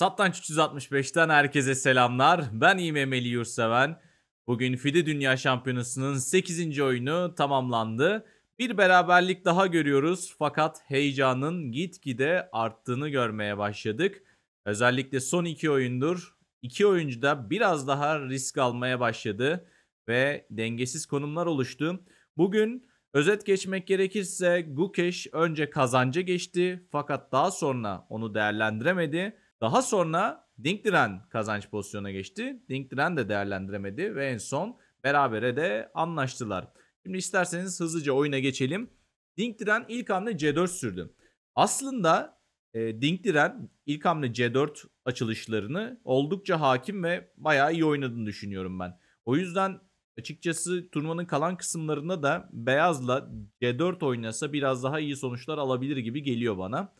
Satranç 365'ten herkese selamlar. Ben İmem Ali Yurtseven. Bugün FIDE Dünya Şampiyonası'nın 8. oyunu tamamlandı. Bir beraberlik daha görüyoruz fakat heyecanın gitgide arttığını görmeye başladık. Özellikle son iki oyundur İki oyuncu da biraz daha risk almaya başladı ve dengesiz konumlar oluştu. Bugün özet geçmek gerekirse Gukesh önce kazancı geçti fakat daha sonra onu değerlendiremedi daha sonra Dinkdiren kazanç pozisyonuna geçti. Dinkdiren de değerlendiremedi ve en son berabere de anlaştılar. Şimdi isterseniz hızlıca oyuna geçelim. Dinkdiren ilk hamle C4 sürdü. Aslında e, Dinkdiren ilk hamle C4 açılışlarını oldukça hakim ve bayağı iyi oynadığını düşünüyorum ben. O yüzden açıkçası turnuvanın kalan kısımlarında da beyazla C4 oynasa biraz daha iyi sonuçlar alabilir gibi geliyor bana.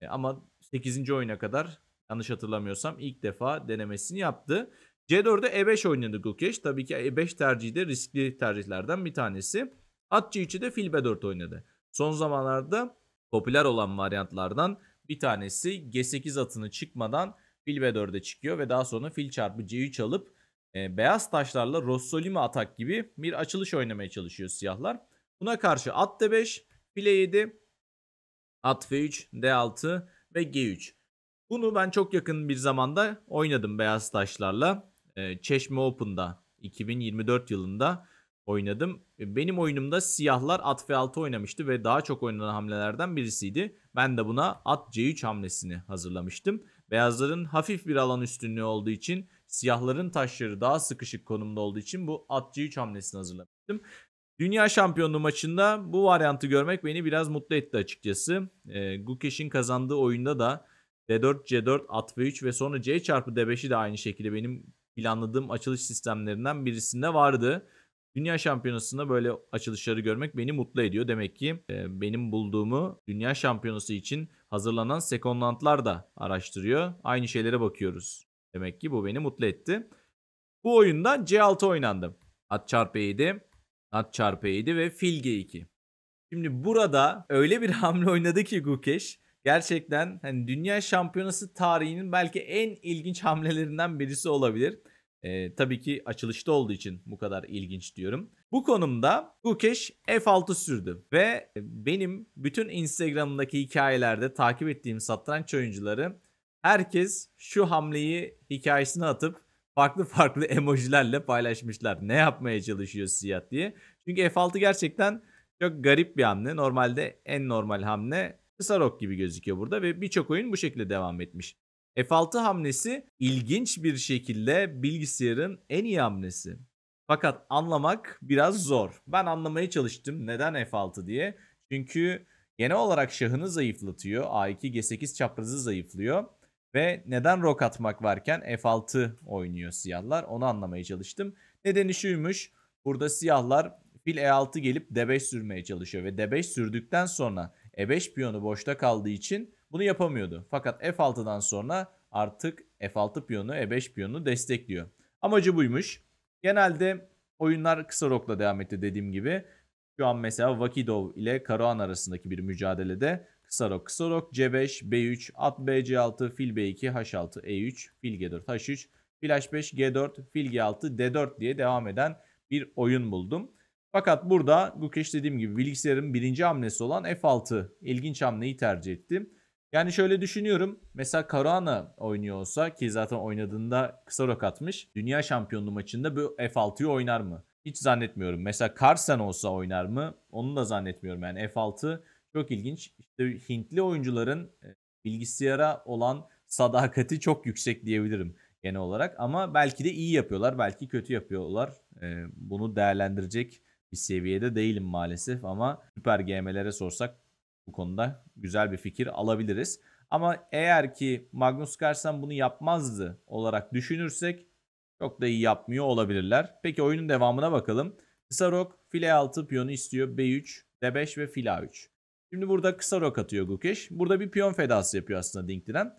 E, ama 8. oyuna kadar Yanlış hatırlamıyorsam ilk defa denemesini yaptı. c 4de E5 oynadı Gukesh. Tabii ki E5 tercihi de riskli tercihlerden bir tanesi. At C3'ü de fil B4 oynadı. Son zamanlarda popüler olan varyantlardan bir tanesi G8 atını çıkmadan fil B4'e çıkıyor ve daha sonra fil çarpı C3 alıp e, beyaz taşlarla Rossolimi atak gibi bir açılış oynamaya çalışıyor siyahlar. Buna karşı at D5, file 7, at F3, D6 ve G3. Bunu ben çok yakın bir zamanda oynadım Beyaz Taşlarla. Ee, Çeşme Open'da 2024 yılında oynadım. Ee, benim oyunumda siyahlar at F6 oynamıştı ve daha çok oynanan hamlelerden birisiydi. Ben de buna at C3 hamlesini hazırlamıştım. Beyazların hafif bir alan üstünlüğü olduğu için siyahların taşları daha sıkışık konumda olduğu için bu at C3 hamlesini hazırlamıştım. Dünya şampiyonluğu maçında bu varyantı görmek beni biraz mutlu etti açıkçası. E, ee, Gukeş'in kazandığı oyunda da D4, C4, at V3 ve sonra C çarpı D5'i de aynı şekilde benim planladığım açılış sistemlerinden birisinde vardı. Dünya şampiyonasında böyle açılışları görmek beni mutlu ediyor. Demek ki e, benim bulduğumu dünya şampiyonası için hazırlanan sekondantlar da araştırıyor. Aynı şeylere bakıyoruz. Demek ki bu beni mutlu etti. Bu oyunda C6 oynandım. At çarpı 7, at çarpı 7 ve fil G2. Şimdi burada öyle bir hamle oynadı ki Gukesh. Gerçekten hani dünya şampiyonası tarihinin belki en ilginç hamlelerinden birisi olabilir. E, tabii ki açılışta olduğu için bu kadar ilginç diyorum. Bu konumda Gukesh F6 sürdü ve benim bütün Instagram'daki hikayelerde takip ettiğim satranç oyuncuları herkes şu hamleyi hikayesine atıp farklı farklı emojilerle paylaşmışlar. Ne yapmaya çalışıyor Siyah diye. Çünkü F6 gerçekten çok garip bir hamle. Normalde en normal hamle kısa rok gibi gözüküyor burada ve birçok oyun bu şekilde devam etmiş. F6 hamlesi ilginç bir şekilde bilgisayarın en iyi hamlesi. Fakat anlamak biraz zor. Ben anlamaya çalıştım neden F6 diye. Çünkü genel olarak şahını zayıflatıyor. A2 G8 çaprazı zayıflıyor. Ve neden rok atmak varken F6 oynuyor siyahlar onu anlamaya çalıştım. Nedeni şuymuş burada siyahlar fil E6 gelip D5 sürmeye çalışıyor ve D5 sürdükten sonra e5 piyonu boşta kaldığı için bunu yapamıyordu. Fakat F6'dan sonra artık F6 piyonu E5 piyonunu destekliyor. Amacı buymuş. Genelde oyunlar kısa rokla devam etti dediğim gibi. Şu an mesela Vakidov ile Karoan arasındaki bir mücadelede kısa rok kısa rok C5, B3, at bc 6 fil B2, H6, E3, fil G4, H3, fil H5, G4, fil G6, D4 diye devam eden bir oyun buldum. Fakat burada Gukesh dediğim gibi bilgisayarın birinci hamlesi olan F6 ilginç hamleyi tercih ettim. Yani şöyle düşünüyorum. Mesela Caruana oynuyor olsa ki zaten oynadığında kısa rok atmış. Dünya şampiyonluğu maçında bu F6'yı oynar mı? Hiç zannetmiyorum. Mesela Carson olsa oynar mı? Onu da zannetmiyorum. Yani F6 çok ilginç. İşte Hintli oyuncuların e, bilgisayara olan sadakati çok yüksek diyebilirim genel olarak. Ama belki de iyi yapıyorlar, belki kötü yapıyorlar. E, bunu değerlendirecek bir seviyede değilim maalesef ama süper GM'lere sorsak bu konuda güzel bir fikir alabiliriz. Ama eğer ki Magnus Carlsen bunu yapmazdı olarak düşünürsek çok da iyi yapmıyor olabilirler. Peki oyunun devamına bakalım. Kısa rok file 6 piyonu istiyor. B3, D5 ve fila 3 Şimdi burada kısa rok atıyor Gukesh Burada bir piyon fedası yapıyor aslında Dinkli'den.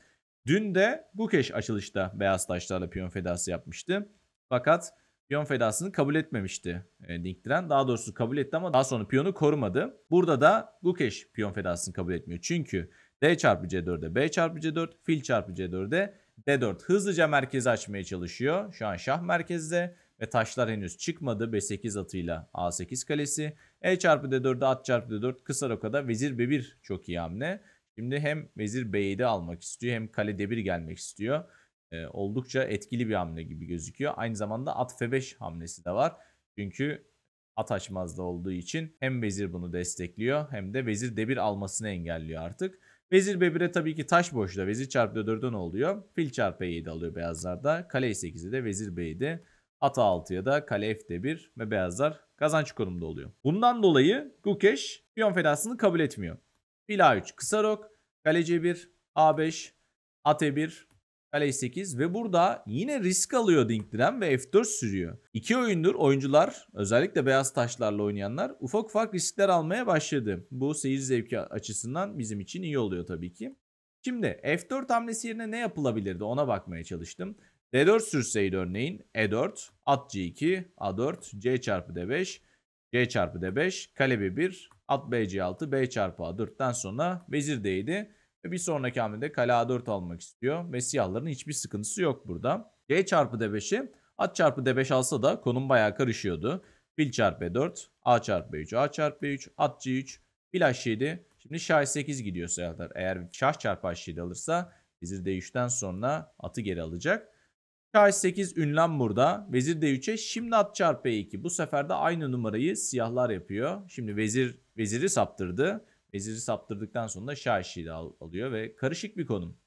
Dün de Gukesh açılışta beyaz taşlarla piyon fedası yapmıştı. Fakat piyon fedasını kabul etmemişti e, Dinktiren. Daha doğrusu kabul etti ama daha sonra piyonu korumadı. Burada da Gukeş piyon fedasını kabul etmiyor. Çünkü D çarpı C4'e B çarpı C4, fil çarpı C4'e D4 hızlıca merkezi açmaya çalışıyor. Şu an şah merkezde ve taşlar henüz çıkmadı. B8 atıyla A8 kalesi. E çarpı D4'e at çarpı D4 kısa rokada vezir B1 çok iyi hamle. Şimdi hem vezir B7 almak istiyor hem kale D1 gelmek istiyor e, oldukça etkili bir hamle gibi gözüküyor. Aynı zamanda at F5 hamlesi de var. Çünkü at açmazda olduğu için hem vezir bunu destekliyor hem de vezir d1 almasını engelliyor artık. Vezir b1'e tabii ki taş boşta. Vezir çarpı 4'ün oluyor. Fil çarpı e7 alıyor beyazlarda. Kale e8'i de vezir b7. At a6'ya da kale f1 ve beyazlar kazanç konumda oluyor. Bundan dolayı Gukeş piyon fedasını kabul etmiyor. Fil a3 kısa rok, kale c1, a5, at e1, Kale 8 ve burada yine risk alıyor Dinkdram ve F4 sürüyor. İki oyundur oyuncular özellikle beyaz taşlarla oynayanlar ufak ufak riskler almaya başladı. Bu seyir zevki açısından bizim için iyi oluyor tabii ki. Şimdi F4 hamlesi yerine ne yapılabilirdi ona bakmaya çalıştım. D4 sürseydi örneğin E4, at C2, A4, C çarpı D5, C çarpı D5, kale B1, at bc 6 B çarpı A4'ten sonra vezir D'ydi. Ve bir sonraki hamlede kale A4 almak istiyor. Ve siyahların hiçbir sıkıntısı yok burada. G çarpı D5'i at çarpı D5 alsa da konum bayağı karışıyordu. Fil çarpı E4, A çarpı B3, A çarpı B3, at C3, fil H7. Şimdi şah 8 gidiyor siyahlar. Eğer şah çarpı H7 alırsa vezir D3'ten sonra atı geri alacak. Şah 8 ünlem burada. Vezir D3'e şimdi at çarpı E2. Bu sefer de aynı numarayı siyahlar yapıyor. Şimdi vezir veziri saptırdı. Veziri saptırdıktan sonra da şah işi al- alıyor ve karışık bir konum.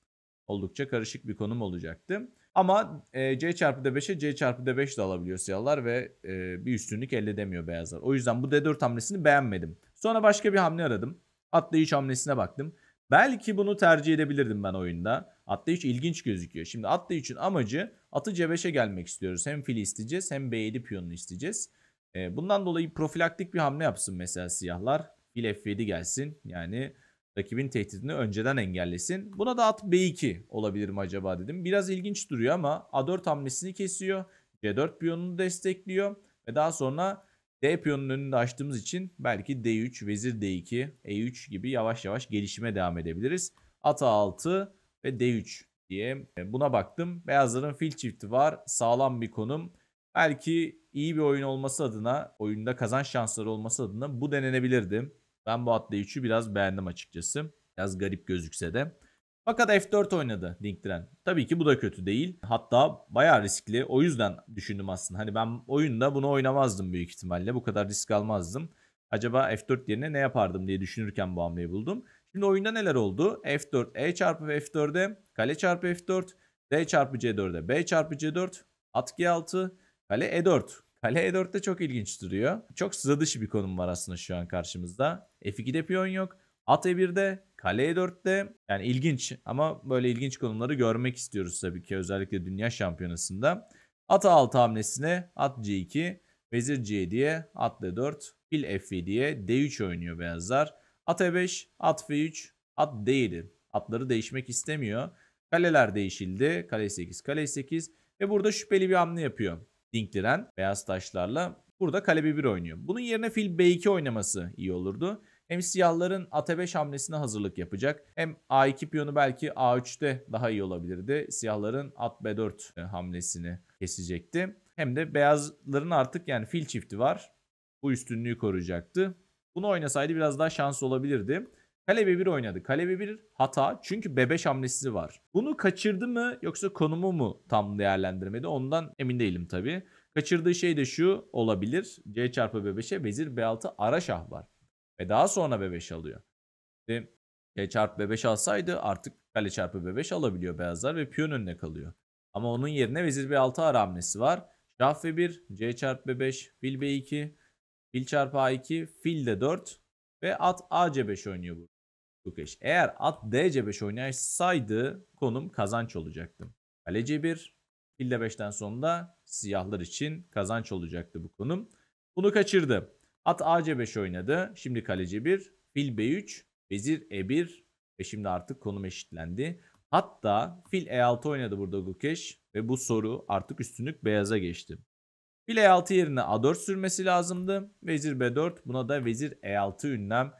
Oldukça karışık bir konum olacaktı. Ama e, C çarpı D5'e C çarpı D5 de alabiliyor siyahlar ve e, bir üstünlük elde edemiyor beyazlar. O yüzden bu D4 hamlesini beğenmedim. Sonra başka bir hamle aradım. Atlayış hamlesine baktım. Belki bunu tercih edebilirdim ben oyunda. Atlayış ilginç gözüküyor. Şimdi atlayışın amacı atı C5'e gelmek istiyoruz. Hem fili isteyeceğiz hem B7 piyonunu isteyeceğiz. E, bundan dolayı profilaktik bir hamle yapsın mesela siyahlar. Fil F7 gelsin. Yani rakibin tehdidini önceden engellesin. Buna da at B2 olabilir mi acaba dedim. Biraz ilginç duruyor ama A4 hamlesini kesiyor. C4 piyonunu destekliyor. Ve daha sonra D piyonunun önünü açtığımız için belki D3, vezir D2, E3 gibi yavaş yavaş gelişime devam edebiliriz. At A6 ve D3 diye e, buna baktım. Beyazların fil çifti var. Sağlam bir konum. Belki iyi bir oyun olması adına, oyunda kazanç şansları olması adına bu denenebilirdi. Ben bu atlayışı biraz beğendim açıkçası. Biraz garip gözükse de. Fakat F4 oynadı Dink'tiren. Tabii ki bu da kötü değil. Hatta bayağı riskli. O yüzden düşündüm aslında. Hani ben oyunda bunu oynamazdım büyük ihtimalle. Bu kadar risk almazdım. Acaba F4 yerine ne yapardım diye düşünürken bu hamleyi buldum. Şimdi oyunda neler oldu? F4 E çarpı F4'e, kale çarpı F4, D çarpı C4'e, B çarpı C4, at G6, kale E4. Kale e 4 de çok ilginç duruyor. Çok sıra dışı bir konum var aslında şu an karşımızda. F2'de piyon yok. At E1'de, kale E4'te yani ilginç ama böyle ilginç konumları görmek istiyoruz tabii ki özellikle dünya şampiyonasında. At A6 hamlesine at C2, vezir C7'ye, at D4, fil F7'ye D3 oynuyor beyazlar. At E5, at F3, at D7. Atları değişmek istemiyor. Kaleler değişildi. Kale 8, kale 8 ve burada şüpheli bir hamle yapıyor. Dinkliren beyaz taşlarla. Burada kale 1 oynuyor. Bunun yerine fil b2 oynaması iyi olurdu. Hem siyahların at 5 e hamlesine hazırlık yapacak. Hem a2 piyonu belki a3'te daha iyi olabilirdi. Siyahların at b4 e, hamlesini kesecekti. Hem de beyazların artık yani fil çifti var. Bu üstünlüğü koruyacaktı. Bunu oynasaydı biraz daha şans olabilirdi. Kale B1 oynadı. Kale B1 hata çünkü bebeş hamlesi var. Bunu kaçırdı mı yoksa konumu mu tam değerlendirmedi ondan emin değilim tabii. Kaçırdığı şey de şu olabilir. C çarpı b vezir B6 ara şah var. Ve daha sonra bebeş alıyor. Şimdi C çarpı bebeş alsaydı artık kale çarpı bebeş alabiliyor beyazlar ve piyon önüne kalıyor. Ama onun yerine vezir B6 ara hamlesi var. Şah F1, C çarpı B5, fil B2, fil çarpı A2, fil de 4 ve at AC5 oynuyor burada. Kukeş. Eğer at DC5 oynaysaydı konum kazanç olacaktım. Kale C1, fil de 5'ten sonra siyahlar için kazanç olacaktı bu konum. Bunu kaçırdı. At AC5 oynadı. Şimdi kale C1, fil B3, vezir E1 ve şimdi artık konum eşitlendi. Hatta fil E6 oynadı burada Gukeş ve bu soru artık üstünlük beyaza geçti. Fil E6 yerine A4 sürmesi lazımdı. Vezir B4 buna da vezir E6 ünlem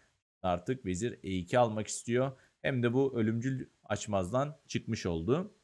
artık vezir e2 almak istiyor. Hem de bu ölümcül açmazdan çıkmış oldu.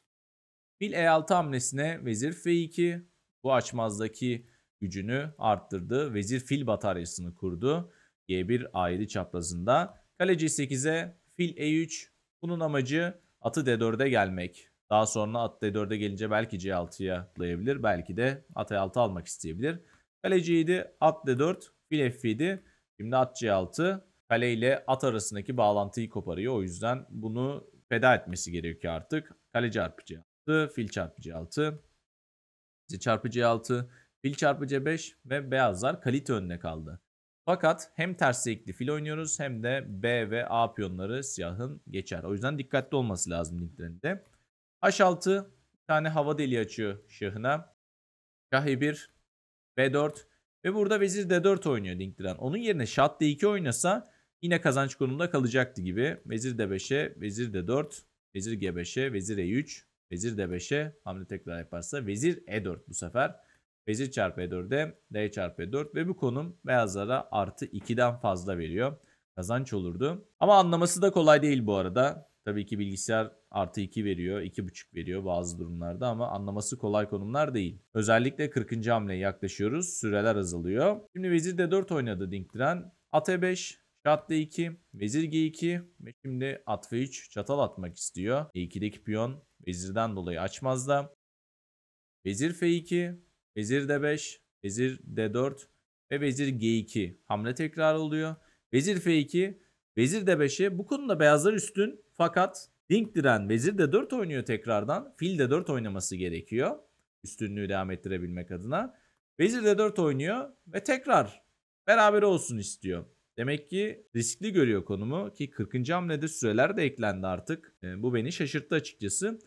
Fil e6 hamlesine vezir f2 bu açmazdaki gücünü arttırdı. Vezir fil bataryasını kurdu. G1 A7 çaprazında. Kale C8'e fil E3. Bunun amacı atı D4'e gelmek. Daha sonra at D4'e gelince belki C6'ya atlayabilir. Belki de at E6 almak isteyebilir. Kale C7 at D4 fil F7. Şimdi at C6 kale ile at arasındaki bağlantıyı koparıyor. O yüzden bunu feda etmesi gerekiyor artık. Kale çarpı C6, fil çarpı C6, çarpı C6, fil çarpı C5 ve beyazlar kalite önüne kaldı. Fakat hem ters ekli fil oynuyoruz hem de B ve A piyonları siyahın geçer. O yüzden dikkatli olması lazım linklerinde. H6 bir tane hava deli açıyor şahına. Şah E1, B4 ve burada vezir D4 oynuyor Linkdiren. Onun yerine şah D2 oynasa Yine kazanç konumunda kalacaktı gibi. Vezir D5'e, vezir D4, vezir G5'e, vezir E3, vezir D5'e hamle tekrar yaparsa vezir E4 bu sefer. Vezir çarpı E4'e, D çarpı E4 ve bu konum beyazlara artı 2'den fazla veriyor. Kazanç olurdu. Ama anlaması da kolay değil bu arada. Tabii ki bilgisayar artı 2 veriyor, 2.5 veriyor bazı durumlarda ama anlaması kolay konumlar değil. Özellikle 40. hamleye yaklaşıyoruz. Süreler azalıyor. Şimdi vezir D4 oynadı Dinktiren. At E5, Katlı 2, vezir g2 ve şimdi at ve 3 çatal atmak istiyor. E2'deki piyon vezirden dolayı açmaz da. Vezir f2, vezir d5, vezir d4 ve vezir g2 hamle tekrar oluyor. Vezir f2, vezir d5'e bu konuda beyazlar üstün fakat Dink diren vezir d4 oynuyor tekrardan. Fil d4 oynaması gerekiyor. Üstünlüğü devam ettirebilmek adına. Vezir d4 oynuyor ve tekrar beraber olsun istiyor. Demek ki riskli görüyor konumu ki 40. hamlede süreler de eklendi artık. E, bu beni şaşırttı açıkçası.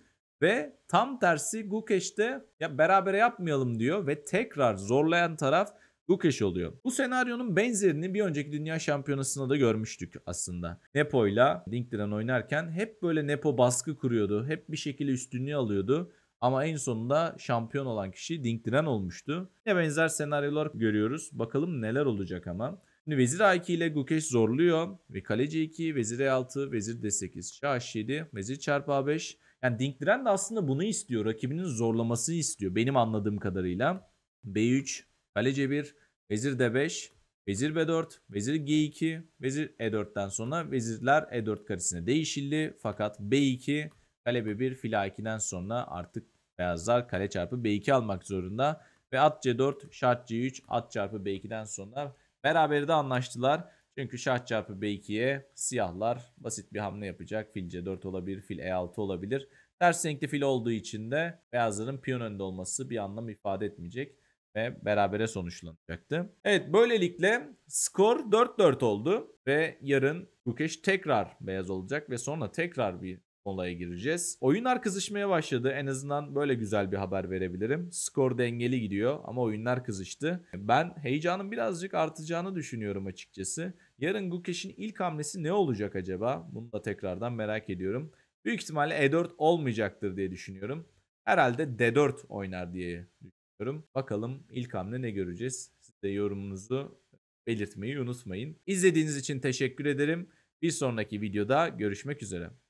Ve tam tersi Gukeş'te ya berabere yapmayalım diyor ve tekrar zorlayan taraf Gukeş oluyor. Bu senaryonun benzerini bir önceki dünya şampiyonasında da görmüştük aslında. Nepo ile Linkdren oynarken hep böyle Nepo baskı kuruyordu. Hep bir şekilde üstünlüğü alıyordu. Ama en sonunda şampiyon olan kişi Dinkdiren olmuştu. Ne benzer senaryolar görüyoruz. Bakalım neler olacak ama. Şimdi vezir a2 ile Gukeş zorluyor. Ve kaleci 2, vezir e6, vezir d8, şah 7 vezir çarpı a5. Yani Dinkdiren de aslında bunu istiyor. Rakibinin zorlamasını istiyor benim anladığım kadarıyla. b3, kale c1, vezir d5, vezir b4, vezir g2, vezir e4'ten sonra vezirler e4 karesine değişildi. Fakat b2, kale b1, fil a2'den sonra artık beyazlar kale çarpı b2 almak zorunda. Ve at c4, şart c3, at çarpı b2'den sonra Beraberi de anlaştılar. Çünkü şah çarpı b2'ye siyahlar basit bir hamle yapacak. Fil c4 olabilir, fil e6 olabilir. Ters renkli fil olduğu için de beyazların piyon önünde olması bir anlam ifade etmeyecek ve berabere sonuçlanacaktı. Evet böylelikle skor 4-4 oldu ve yarın Gukeş tekrar beyaz olacak ve sonra tekrar bir olaya gireceğiz. Oyunlar kızışmaya başladı. En azından böyle güzel bir haber verebilirim. Skor dengeli gidiyor ama oyunlar kızıştı. Ben heyecanın birazcık artacağını düşünüyorum açıkçası. Yarın Gukeş'in ilk hamlesi ne olacak acaba? Bunu da tekrardan merak ediyorum. Büyük ihtimalle E4 olmayacaktır diye düşünüyorum. Herhalde D4 oynar diye düşünüyorum. Bakalım ilk hamle ne göreceğiz? Siz de yorumunuzu belirtmeyi unutmayın. İzlediğiniz için teşekkür ederim. Bir sonraki videoda görüşmek üzere.